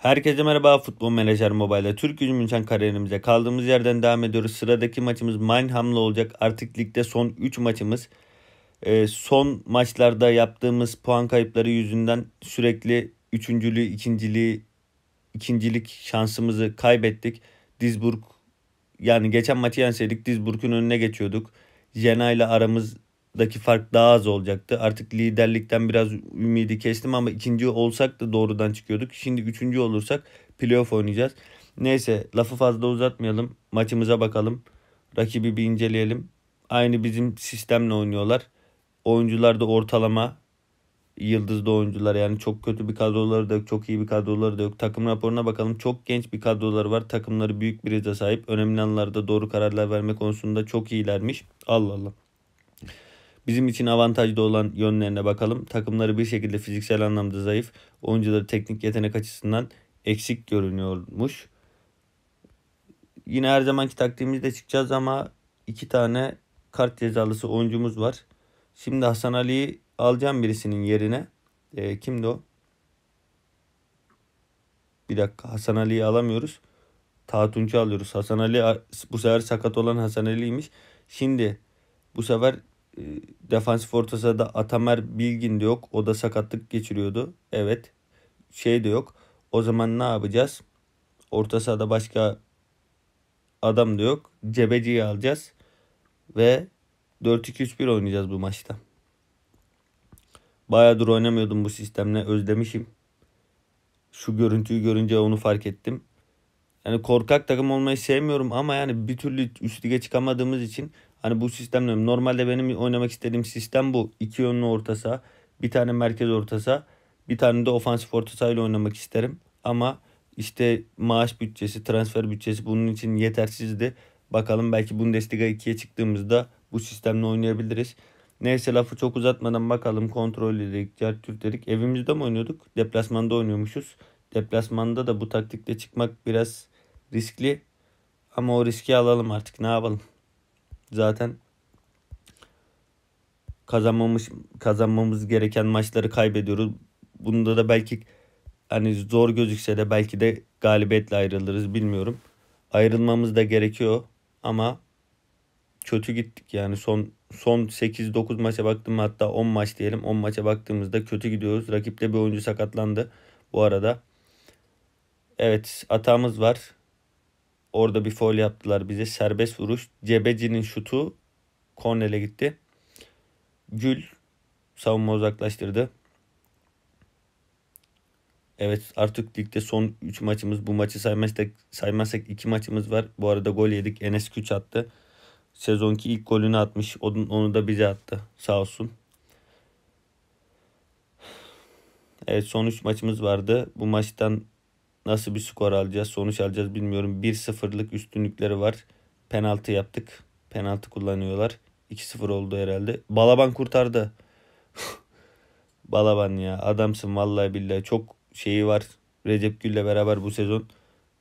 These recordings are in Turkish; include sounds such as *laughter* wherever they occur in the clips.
Herkese merhaba Futbol Menajer Mobile'da Türk Gücü München kariyerimize kaldığımız yerden devam ediyoruz. Sıradaki maçımız Mainham'la olacak. Artık ligde son 3 maçımız. Ee, son maçlarda yaptığımız puan kayıpları yüzünden sürekli üçüncülüğü, ikinciliği, ikincilik şansımızı kaybettik. Dizburg yani geçen maçı yenseydik Dizburg'un önüne geçiyorduk. Jena ile aramız daki fark daha az olacaktı. Artık liderlikten biraz ümidi kestim ama ikinci olsak da doğrudan çıkıyorduk. Şimdi üçüncü olursak playoff oynayacağız. Neyse lafı fazla uzatmayalım. Maçımıza bakalım. Rakibi bir inceleyelim. Aynı bizim sistemle oynuyorlar. Oyuncular da ortalama yıldızlı oyuncular yani çok kötü bir kadroları da yok çok iyi bir kadroları da yok. Takım raporuna bakalım çok genç bir kadroları var takımları büyük bir sahip önemli anlarda doğru kararlar verme konusunda çok iyilermiş Allah Allah. Bizim için avantajlı olan yönlerine bakalım. Takımları bir şekilde fiziksel anlamda zayıf. Oyuncuları teknik yetenek açısından eksik görünüyormuş. Yine her zamanki taktiğimizde çıkacağız ama iki tane kart cezalısı oyuncumuz var. Şimdi Hasan Ali'yi alacağım birisinin yerine. E, kimdi o? Bir dakika Hasan Ali'yi alamıyoruz. Tatunç'u alıyoruz. Hasan Ali bu sefer sakat olan Hasan Ali'ymiş. Şimdi bu sefer ee, defansif orta sahada Atamer Bilgin de yok. O da sakatlık geçiriyordu. Evet. Şey de yok. O zaman ne yapacağız? Orta sahada başka adam da yok. Cebeci'yi alacağız. Ve 4-2-3-1 oynayacağız bu maçta. Bayağıdır oynamıyordum bu sistemle. Özlemişim. Şu görüntüyü görünce onu fark ettim. Yani korkak takım olmayı sevmiyorum ama yani bir türlü üst lige çıkamadığımız için Hani bu sistemle normalde benim oynamak istediğim sistem bu. İki yönlü orta saha, bir tane merkez orta saha, bir tane de ofansif orta sahayla oynamak isterim. Ama işte maaş bütçesi, transfer bütçesi bunun için yetersizdi. Bakalım belki Bundesliga 2'ye çıktığımızda bu sistemle oynayabiliriz. Neyse lafı çok uzatmadan bakalım kontrol dedik, cer dedik. Evimizde mi oynuyorduk? Deplasmanda oynuyormuşuz. Deplasmanda da bu taktikle çıkmak biraz riskli. Ama o riski alalım artık ne yapalım. Zaten kazanmamış kazanmamız gereken maçları kaybediyoruz. Bunda da belki hani zor gözükse de belki de galibiyetle ayrılırız bilmiyorum. Ayrılmamız da gerekiyor ama kötü gittik yani son son 8-9 maça baktım hatta 10 maç diyelim 10 maça baktığımızda kötü gidiyoruz. Rakipte bir oyuncu sakatlandı bu arada. Evet hatamız var. Orada bir foul yaptılar bize. Serbest vuruş. Cebeci'nin şutu Kornel'e gitti. Gül savunma uzaklaştırdı. Evet artık ligde son 3 maçımız bu maçı saymazsak, saymazsak 2 maçımız var. Bu arada gol yedik. Enes Küç attı. Sezonki ilk golünü atmış. Onu, onu da bize attı. Sağ olsun. Evet son 3 maçımız vardı. Bu maçtan nasıl bir skor alacağız, sonuç alacağız bilmiyorum. 1-0'lık üstünlükleri var. Penaltı yaptık. Penaltı kullanıyorlar. 2-0 oldu herhalde. Balaban kurtardı. *laughs* Balaban ya adamsın vallahi billahi. Çok şeyi var Recep Gül'le beraber bu sezon.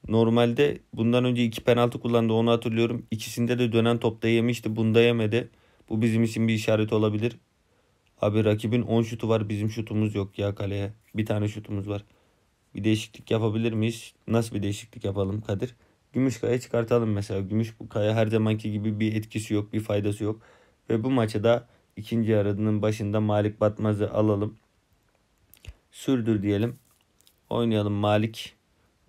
Normalde bundan önce iki penaltı kullandı onu hatırlıyorum. İkisinde de dönen topta yemişti. Bunda yemedi. Bu bizim için bir işaret olabilir. Abi rakibin 10 şutu var bizim şutumuz yok ya kaleye. Bir tane şutumuz var bir değişiklik yapabilir miyiz? Nasıl bir değişiklik yapalım Kadir? Gümüş kaya çıkartalım mesela. Gümüş bu kaya her zamanki gibi bir etkisi yok, bir faydası yok. Ve bu maçı da ikinci yarının başında Malik Batmaz'ı alalım. Sürdür diyelim. Oynayalım Malik.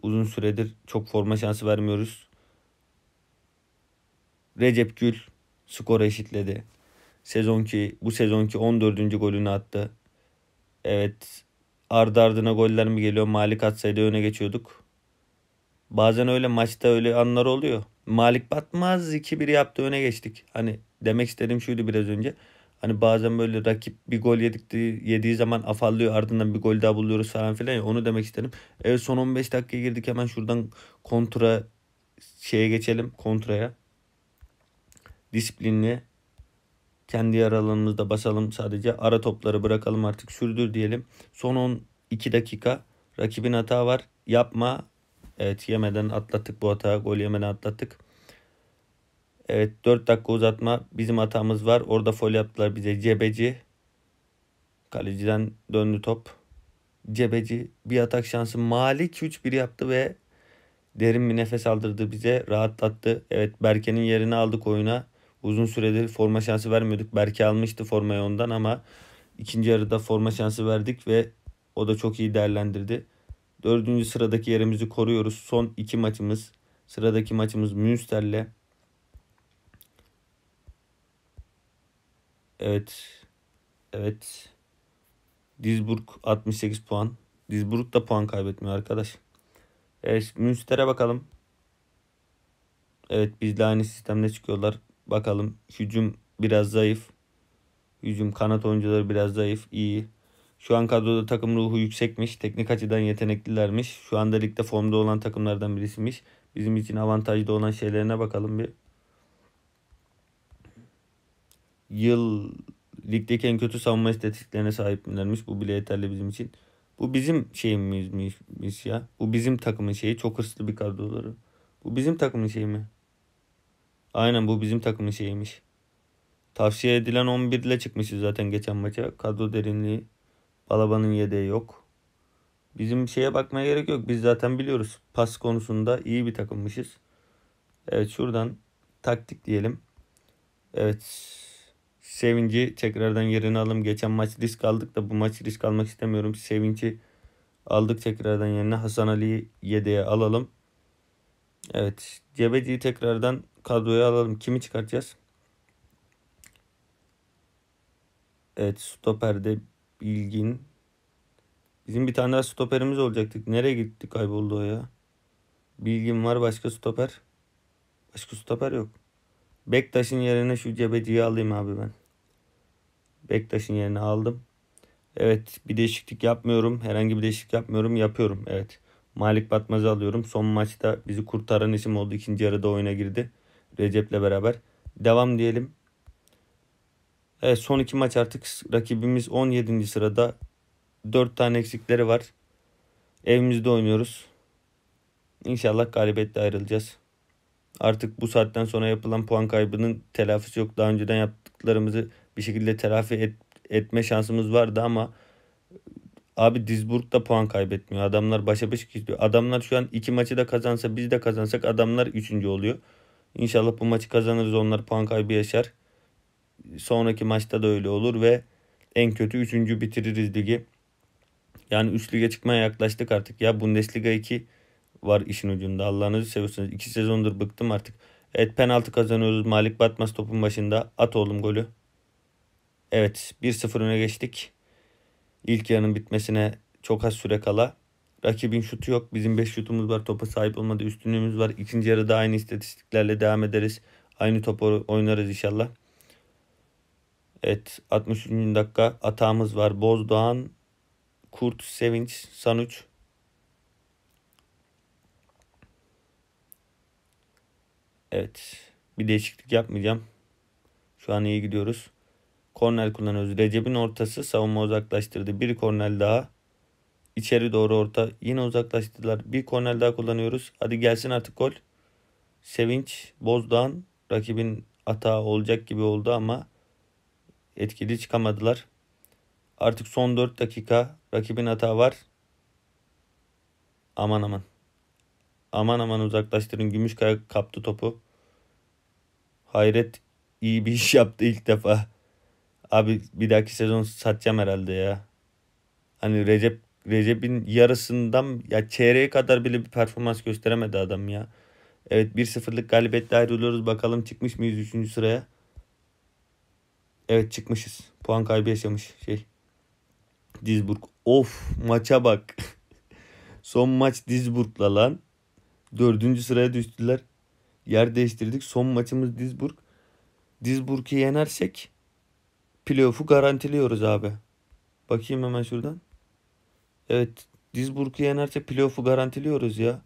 Uzun süredir çok forma şansı vermiyoruz. Recep Gül skoru eşitledi. Sezonki bu sezonki 14. golünü attı. Evet ardı ardına goller mi geliyor? Malik atsaydı öne geçiyorduk. Bazen öyle maçta öyle anlar oluyor. Malik batmaz 2-1 yaptı öne geçtik. Hani demek istediğim şuydu biraz önce. Hani bazen böyle rakip bir gol yedik, yediği zaman afallıyor ardından bir gol daha buluyoruz falan filan ya onu demek istedim. Evet son 15 dakika girdik hemen şuradan kontra şeye geçelim kontraya. Disiplinli kendi aralarımızda basalım sadece. Ara topları bırakalım artık sürdür diyelim. Son 12 dakika rakibin hata var. Yapma. Evet yemeden atlattık bu hata. Gol yemeden atlattık. Evet 4 dakika uzatma. Bizim hatamız var. Orada foul yaptılar bize. Cebeci. Kaleciden döndü top. Cebeci bir atak şansı. Malik 3-1 yaptı ve derin bir nefes aldırdı bize. Rahatlattı. Evet Berke'nin yerini aldık oyuna. Uzun süredir forma şansı vermiyorduk. Berke almıştı formayı ondan ama ikinci yarıda forma şansı verdik ve o da çok iyi değerlendirdi. Dördüncü sıradaki yerimizi koruyoruz. Son iki maçımız. Sıradaki maçımız Münster'le. Evet. Evet. Dizburg 68 puan. Dizburg da puan kaybetmiyor arkadaş. Evet Münster'e bakalım. Evet bizle aynı sistemde çıkıyorlar. Bakalım hücum biraz zayıf. Hücum kanat oyuncuları biraz zayıf. iyi. Şu an kadroda takım ruhu yüksekmiş. Teknik açıdan yeteneklilermiş. Şu anda ligde formda olan takımlardan birisiymiş. Bizim için avantajda olan şeylerine bakalım bir. Yıl ligdeki en kötü savunma istatistiklerine sahip Bu bile yeterli bizim için. Bu bizim şeyimiz ya. Bu bizim takımın şeyi. Çok hırslı bir kadroları. Bu bizim takımın şeyi mi? Aynen bu bizim takımın şeyiymiş. Tavsiye edilen 11 ile çıkmışız zaten geçen maça. Kadro derinliği. Balaban'ın yedeği yok. Bizim şeye bakmaya gerek yok. Biz zaten biliyoruz. Pas konusunda iyi bir takımmışız. Evet şuradan taktik diyelim. Evet. Sevinci tekrardan yerine alalım. Geçen maç risk aldık da bu maç risk almak istemiyorum. Sevinci aldık tekrardan yerine. Hasan Ali'yi yedeğe alalım. Evet. Cebeci'yi tekrardan kadroya alalım. Kimi çıkartacağız? Evet stoperde Bilgin. Bizim bir tane daha stoperimiz olacaktık. Nereye gitti kayboldu o ya? Bilgin var başka stoper. Başka stoper yok. Bektaş'ın yerine şu cebeciyi alayım abi ben. Bektaş'ın yerine aldım. Evet bir değişiklik yapmıyorum. Herhangi bir değişiklik yapmıyorum. Yapıyorum evet. Malik Batmaz'ı alıyorum. Son maçta bizi kurtaran isim oldu. İkinci yarıda oyuna girdi. Recep'le beraber. Devam diyelim. Evet son iki maç artık rakibimiz 17. sırada. 4 tane eksikleri var. Evimizde oynuyoruz. İnşallah galibiyetle ayrılacağız. Artık bu saatten sonra yapılan puan kaybının telafisi yok. Daha önceden yaptıklarımızı bir şekilde telafi et, etme şansımız vardı ama abi Dizburg da puan kaybetmiyor. Adamlar başa baş gidiyor. Adamlar şu an iki maçı da kazansa biz de kazansak adamlar üçüncü oluyor. İnşallah bu maçı kazanırız. Onlar puan kaybı yaşar. Sonraki maçta da öyle olur ve en kötü 3. bitiririz ligi. Yani 3 lige çıkmaya yaklaştık artık. Ya Bundesliga 2 var işin ucunda. Allah'ınızı seviyorsunuz. 2 sezondur bıktım artık. Evet penaltı kazanıyoruz. Malik Batmaz topun başında. At oğlum golü. Evet 1-0 öne geçtik. İlk yarının bitmesine çok az süre kala Rakibin şutu yok. Bizim 5 şutumuz var. Topa sahip olmadı. Üstünlüğümüz var. İkinci yarıda aynı istatistiklerle devam ederiz. Aynı topu oynarız inşallah. Evet 63. dakika atağımız var. Bozdoğan, Kurt, Sevinç, Sanuç. Evet bir değişiklik yapmayacağım. Şu an iyi gidiyoruz. Korner kullanıyoruz. Recep'in ortası savunma uzaklaştırdı. Bir korner daha. İçeri doğru orta. Yine uzaklaştılar. Bir korner daha kullanıyoruz. Hadi gelsin artık gol. Sevinç Bozdoğan rakibin hata olacak gibi oldu ama etkili çıkamadılar. Artık son 4 dakika rakibin hata var. Aman aman. Aman aman uzaklaştırın. Gümüşkaya kaptı topu. Hayret iyi bir iş yaptı ilk defa. Abi bir dahaki sezon satacağım herhalde ya. Hani Recep Recep'in yarısından ya çeyreğe kadar bile bir performans gösteremedi adam ya. Evet 1-0'lık galibiyetle ayrılıyoruz. Bakalım çıkmış mıyız 3. sıraya? Evet çıkmışız. Puan kaybı yaşamış şey. Dizburg. Of maça bak. *laughs* Son maç Dizburg'la lan. Dördüncü sıraya düştüler. Yer değiştirdik. Son maçımız Dizburg. Dizburg'u yenersek playoff'u garantiliyoruz abi. Bakayım hemen şuradan. Evet Dizburg'u yenerse playoff'u garantiliyoruz ya.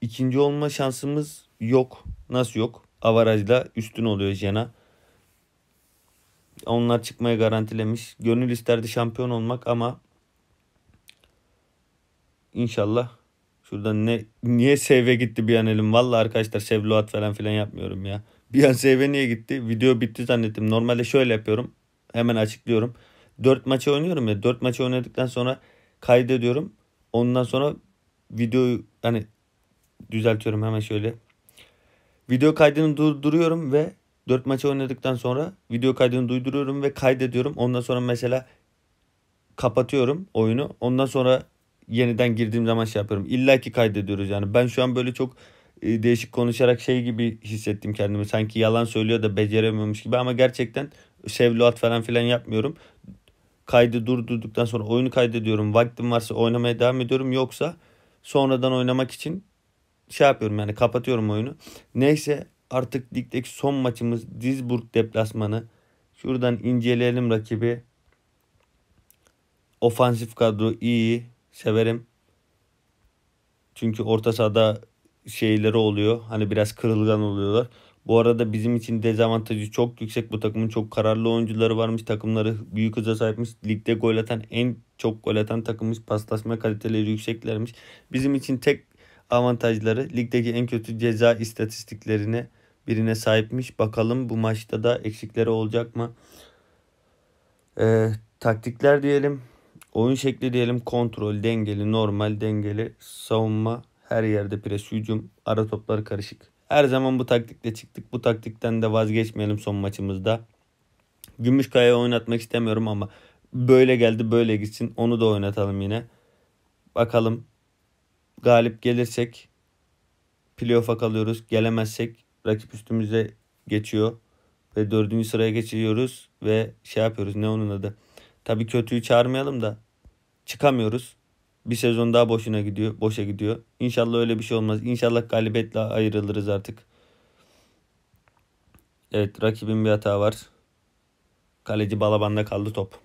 İkinci olma şansımız yok. Nasıl yok? Avarajla üstün oluyor Jena. Onlar çıkmayı garantilemiş. Gönül isterdi şampiyon olmak ama inşallah şurada ne niye seve gitti bir an elim. Valla arkadaşlar Sevluat falan filan yapmıyorum ya. Bir an seve niye gitti? Video bitti zannettim. Normalde şöyle yapıyorum. Hemen açıklıyorum. 4 maçı oynuyorum ya. 4 maçı oynadıktan sonra kaydediyorum. Ondan sonra videoyu hani düzeltiyorum hemen şöyle. Video kaydını durduruyorum ve 4 maçı oynadıktan sonra video kaydını duyduruyorum ve kaydediyorum. Ondan sonra mesela kapatıyorum oyunu. Ondan sonra yeniden girdiğim zaman şey yapıyorum. İlla ki kaydediyoruz yani. Ben şu an böyle çok e, değişik konuşarak şey gibi hissettim kendimi. Sanki yalan söylüyor da beceremiyormuş gibi ama gerçekten sevluat falan filan yapmıyorum kaydı durdurduktan sonra oyunu kaydediyorum. Vaktim varsa oynamaya devam ediyorum. Yoksa sonradan oynamak için şey yapıyorum yani kapatıyorum oyunu. Neyse artık ligdeki son maçımız Dizburg deplasmanı. Şuradan inceleyelim rakibi. Ofansif kadro iyi. Severim. Çünkü orta sahada şeyleri oluyor. Hani biraz kırılgan oluyorlar. Bu arada bizim için dezavantajı çok yüksek. Bu takımın çok kararlı oyuncuları varmış. Takımları büyük hıza sahipmiş. Ligde gol atan en çok gol atan takımmış. Paslaşma kaliteleri yükseklermiş. Bizim için tek avantajları ligdeki en kötü ceza istatistiklerine birine sahipmiş. Bakalım bu maçta da eksikleri olacak mı? Ee, taktikler diyelim. Oyun şekli diyelim. Kontrol, dengeli, normal, dengeli, savunma, her yerde pres, hücum, ara topları karışık. Her zaman bu taktikle çıktık. Bu taktikten de vazgeçmeyelim son maçımızda. Gümüşkaya'yı oynatmak istemiyorum ama böyle geldi böyle gitsin. Onu da oynatalım yine. Bakalım galip gelirsek playoff'a kalıyoruz. Gelemezsek rakip üstümüze geçiyor. Ve dördüncü sıraya geçiyoruz. Ve şey yapıyoruz ne onun adı. Tabii kötüyü çağırmayalım da çıkamıyoruz. Bir sezon daha boşuna gidiyor, boşa gidiyor. İnşallah öyle bir şey olmaz. İnşallah galibiyetle ayrılırız artık. Evet rakibin bir hata var. Kaleci balabanda kaldı top.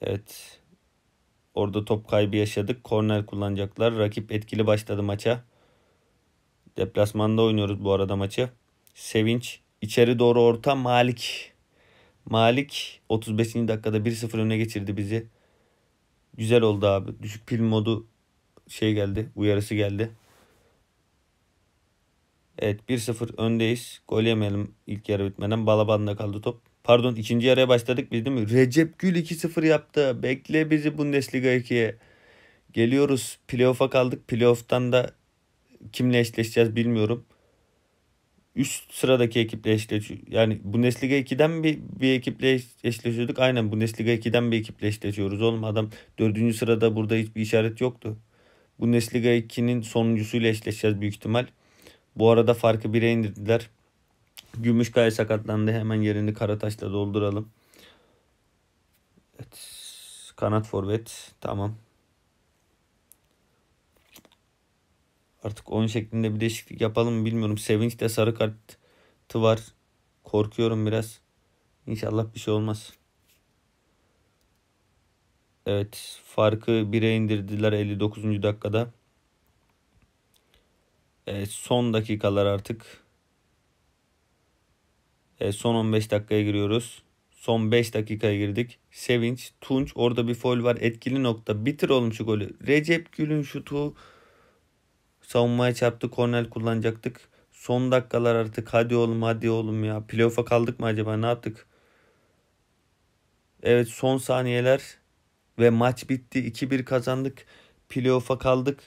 Evet. Orada top kaybı yaşadık. Korner kullanacaklar. Rakip etkili başladı maça. Deplasmanda oynuyoruz bu arada maçı. Sevinç içeri doğru orta Malik. Malik 35. dakikada 1-0 öne geçirdi bizi. Güzel oldu abi. Düşük pil modu şey geldi. Uyarısı geldi. Evet 1-0 öndeyiz. Gol yemeyelim ilk yarı bitmeden. Balaban'da kaldı top. Pardon ikinci yarıya başladık biz değil mi? Recep Gül 2-0 yaptı. Bekle bizi Bundesliga 2'ye. Geliyoruz. Playoff'a kaldık. Playoff'tan da kimle eşleşeceğiz bilmiyorum üst sıradaki ekiple eşleşiyor. Yani Bundesliga 2'den bir, bir ekiple eşleşiyorduk. Aynen bu Bundesliga 2'den bir ekiple eşleşiyoruz oğlum. Adam dördüncü sırada burada hiçbir işaret yoktu. Bu Bundesliga 2'nin sonuncusuyla eşleşeceğiz büyük ihtimal. Bu arada farkı bire indirdiler. Gümüşkaya sakatlandı. Hemen yerini Karataş'la dolduralım. Evet. Kanat forvet. Tamam. Artık oyun şeklinde bir değişiklik yapalım mı bilmiyorum. Sevinç de sarı kartı var. Korkuyorum biraz. İnşallah bir şey olmaz. Evet farkı 1'e indirdiler 59. dakikada. Evet, son dakikalar artık. Evet, son 15 dakikaya giriyoruz. Son 5 dakikaya girdik. Sevinç, Tunç orada bir foil var. Etkili nokta. Bitir oğlum golü. Recep Gül'ün şutu savunmaya çarptı kornel kullanacaktık. Son dakikalar artık hadi oğlum hadi oğlum ya. Playoff'a kaldık mı acaba ne yaptık? Evet son saniyeler ve maç bitti. 2-1 kazandık. Playoff'a kaldık.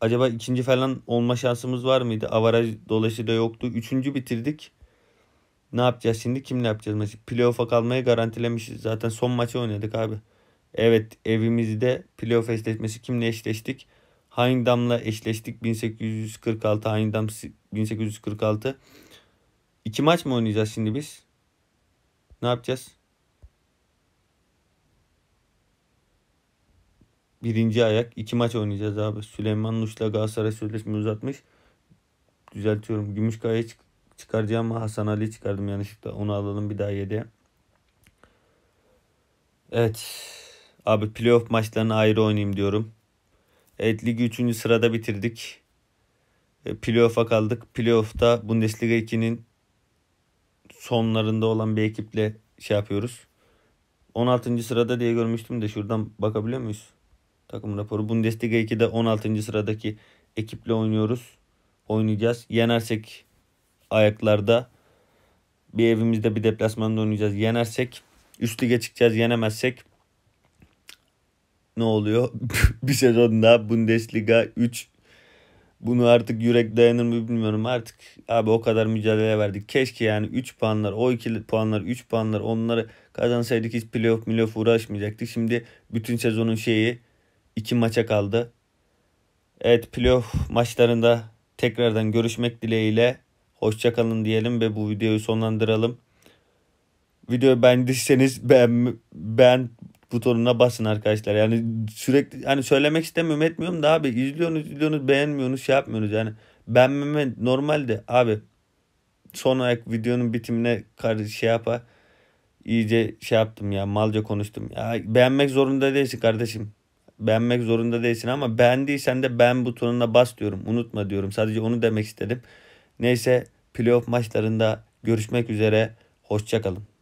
Acaba ikinci falan olma şansımız var mıydı? Avaraj dolaşı yoktu. Üçüncü bitirdik. Ne yapacağız şimdi? Kimle yapacağız maçı? Playoff'a kalmayı garantilemişiz. Zaten son maçı oynadık abi. Evet evimizde playoff eşleşmesi kimle eşleştik? Hindam'la eşleştik 1846 Hindam 1846. İki maç mı oynayacağız şimdi biz? Ne yapacağız? Birinci ayak. iki maç oynayacağız abi. Süleyman Nuş'la Galatasaray sözleşme uzatmış. Düzeltiyorum. Gümüşkaya çık çıkaracağım ama Hasan Ali çıkardım yanlışlıkla. Onu alalım bir daha yediye. Evet. Abi playoff maçlarını ayrı oynayayım diyorum. Evet ligi 3. sırada bitirdik. E, playoff'a kaldık. Playoff'ta Bundesliga 2'nin sonlarında olan bir ekiple şey yapıyoruz. 16. sırada diye görmüştüm de şuradan bakabiliyor muyuz? Takım raporu. Bundesliga 2'de 16. sıradaki ekiple oynuyoruz. Oynayacağız. Yenersek ayaklarda bir evimizde bir deplasmanda oynayacağız. Yenersek üst lige çıkacağız. Yenemezsek ne oluyor? *laughs* bir sezon daha Bundesliga 3. Bunu artık yürek dayanır mı bilmiyorum. Artık abi o kadar mücadele verdik. Keşke yani 3 puanlar, o 2 puanlar, 3 puanlar onları kazansaydık hiç playoff milof uğraşmayacaktık. Şimdi bütün sezonun şeyi 2 maça kaldı. Evet playoff maçlarında tekrardan görüşmek dileğiyle hoşçakalın diyelim ve bu videoyu sonlandıralım. Videoyu beğendiyseniz beğen, beğen butonuna basın arkadaşlar. Yani sürekli hani söylemek istemiyorum etmiyorum da abi izliyorsunuz izliyorsunuz beğenmiyorsunuz şey yapmıyorsunuz yani. Beğenmeme normalde abi son ayak videonun bitimine karşı şey yapa iyice şey yaptım ya malca konuştum. Ya beğenmek zorunda değilsin kardeşim. Beğenmek zorunda değilsin ama beğendiysen de beğen butonuna bas diyorum. Unutma diyorum. Sadece onu demek istedim. Neyse playoff maçlarında görüşmek üzere. Hoşçakalın.